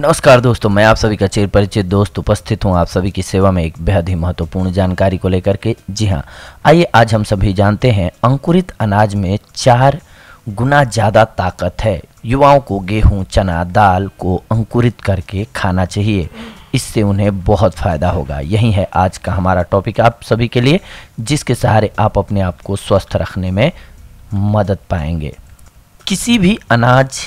नमस्कार दोस्तों मैं आप सभी का चिर परिचित दोस्त उपस्थित हूं आप सभी की सेवा में एक बेहद ही महत्वपूर्ण जानकारी को लेकर के जी हां आइए आज हम सभी जानते हैं अंकुरित अनाज में चार गुना ज़्यादा ताकत है युवाओं को गेहूं चना दाल को अंकुरित करके खाना चाहिए इससे उन्हें बहुत फ़ायदा होगा यही है आज का हमारा टॉपिक आप सभी के लिए जिसके सहारे आप अपने आप को स्वस्थ रखने में मदद पाएंगे किसी भी अनाज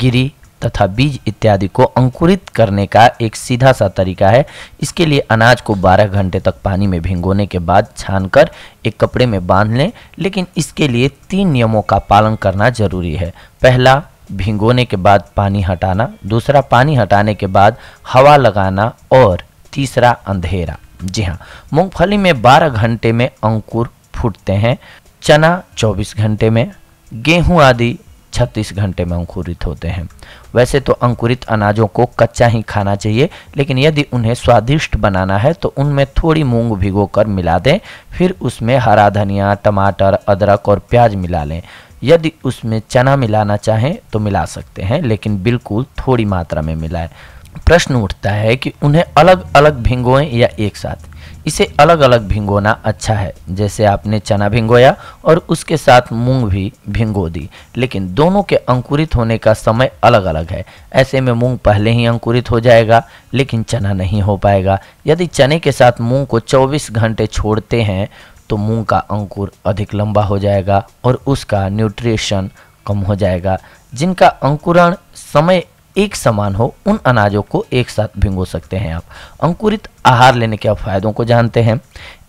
गिरी तथा बीज इत्यादि को अंकुरित करने का एक सीधा सा तरीका है इसके लिए अनाज को 12 घंटे तक पानी में भिंगोने के बाद छानकर एक कपड़े में बांध लें लेकिन इसके लिए तीन नियमों का पालन करना जरूरी है पहला भिंगोने के बाद पानी हटाना दूसरा पानी हटाने के बाद हवा लगाना और तीसरा अंधेरा जी हाँ मूँगफली में बारह घंटे में अंकुर फूटते हैं चना चौबीस घंटे में गेहूं आदि छत्तीस घंटे में अंकुरित होते हैं वैसे तो अंकुरित अनाजों को कच्चा ही खाना चाहिए लेकिन यदि उन्हें स्वादिष्ट बनाना है तो उनमें थोड़ी मूंग भिगोकर मिला दें फिर उसमें हरा धनिया टमाटर अदरक और प्याज मिला लें यदि उसमें चना मिलाना चाहें तो मिला सकते हैं लेकिन बिल्कुल थोड़ी मात्रा में मिलाएं प्रश्न उठता है कि उन्हें अलग अलग भिंगोएं या एक साथ इसे अलग अलग भिंगोना अच्छा है जैसे आपने चना भिंगोया और उसके साथ मूंग भी भिंगो दी लेकिन दोनों के अंकुरित होने का समय अलग अलग है ऐसे में मूंग पहले ही अंकुरित हो जाएगा लेकिन चना नहीं हो पाएगा यदि चने के साथ मूंग को 24 घंटे छोड़ते हैं तो मूंग का अंकुर अधिक लंबा हो जाएगा और उसका न्यूट्रिशन कम हो जाएगा जिनका अंकुरण समय एक समान हो उन अनाजों को एक साथ भिंगो सकते हैं आप अंकुरित आहार लेने के फायदों को जानते हैं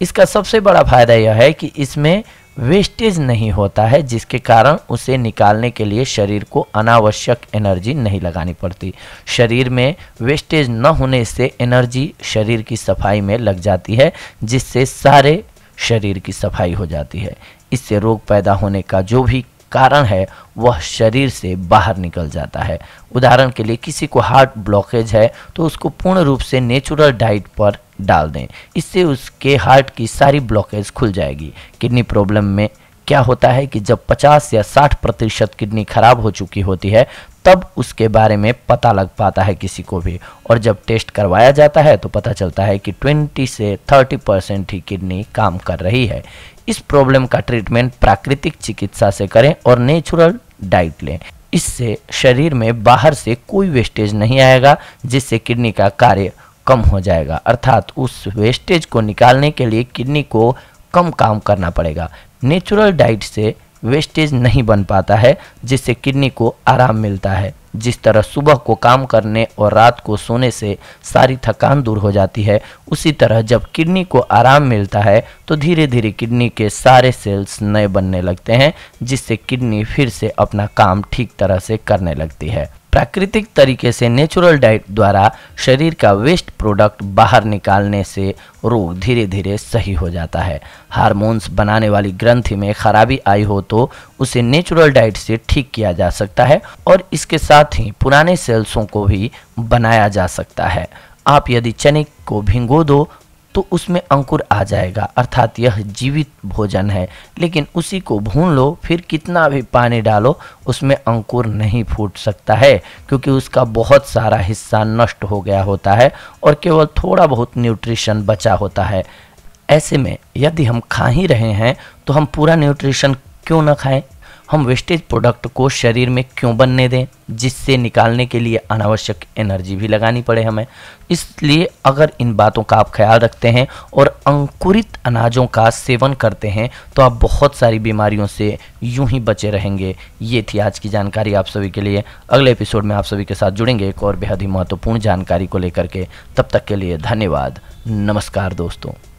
इसका सबसे बड़ा फायदा यह है कि इसमें वेस्टेज नहीं होता है जिसके कारण उसे निकालने के लिए शरीर को अनावश्यक एनर्जी नहीं लगानी पड़ती शरीर में वेस्टेज न होने से एनर्जी शरीर की सफाई में लग जाती है जिससे सारे शरीर की सफाई हो जाती है इससे रोग पैदा होने का जो भी कारण है वह शरीर से बाहर निकल जाता है उदाहरण के लिए किसी को हार्ट ब्लॉकेज है तो उसको पूर्ण रूप से नेचुरल डाइट पर डाल दें इससे उसके हार्ट की सारी ब्लॉकेज खुल जाएगी किडनी प्रॉब्लम में क्या होता है कि जब 50 या 60 प्रतिशत किडनी खराब हो चुकी होती है तब उसके बारे में पता लग पाता है किसी को भी और जब टेस्ट करवाया जाता है तो पता चलता है कि 20 से 30 परसेंट ही किडनी काम कर रही है इस प्रॉब्लम का ट्रीटमेंट प्राकृतिक चिकित्सा से करें और नेचुरल डाइट लें इससे शरीर में बाहर से कोई वेस्टेज नहीं आएगा जिससे किडनी का कार्य कम हो जाएगा अर्थात उस वेस्टेज को निकालने के लिए किडनी को कम काम करना पड़ेगा नेचुरल डाइट से वेस्टेज नहीं बन पाता है जिससे किडनी को आराम मिलता है जिस तरह सुबह को काम करने और रात को सोने से सारी थकान दूर हो जाती है उसी तरह जब किडनी को आराम मिलता है तो धीरे धीरे किडनी के सारे सेल्स नए बनने लगते हैं जिससे किडनी फिर से अपना काम ठीक तरह से करने लगती है प्राकृतिक तरीके से नेचुरल डाइट द्वारा शरीर का वेस्ट प्रोडक्ट बाहर निकालने से रोग धीरे धीरे सही हो जाता है हार्मोन्स बनाने वाली ग्रंथि में खराबी आई हो तो उसे नेचुरल डाइट से ठीक किया जा सकता है और इसके साथ ही पुराने सेल्सों को भी बनाया जा सकता है आप यदि चने को भिंगो दो तो उसमें अंकुर आ जाएगा अर्थात यह जीवित भोजन है लेकिन उसी को भून लो फिर कितना भी पानी डालो उसमें अंकुर नहीं फूट सकता है क्योंकि उसका बहुत सारा हिस्सा नष्ट हो गया होता है और केवल थोड़ा बहुत न्यूट्रिशन बचा होता है ऐसे में यदि हम खा ही रहे हैं तो हम पूरा न्यूट्रिशन क्यों ना खाएं हम वेस्टेज प्रोडक्ट को शरीर में क्यों बनने दें जिससे निकालने के लिए अनावश्यक एनर्जी भी लगानी पड़े हमें इसलिए अगर इन बातों का आप ख्याल रखते हैं और अंकुरित अनाजों का सेवन करते हैं तो आप बहुत सारी बीमारियों से यूं ही बचे रहेंगे ये थी आज की जानकारी आप सभी के लिए अगले एपिसोड में आप सभी के साथ जुड़ेंगे एक और बेहद ही महत्वपूर्ण जानकारी को लेकर के तब तक के लिए धन्यवाद नमस्कार दोस्तों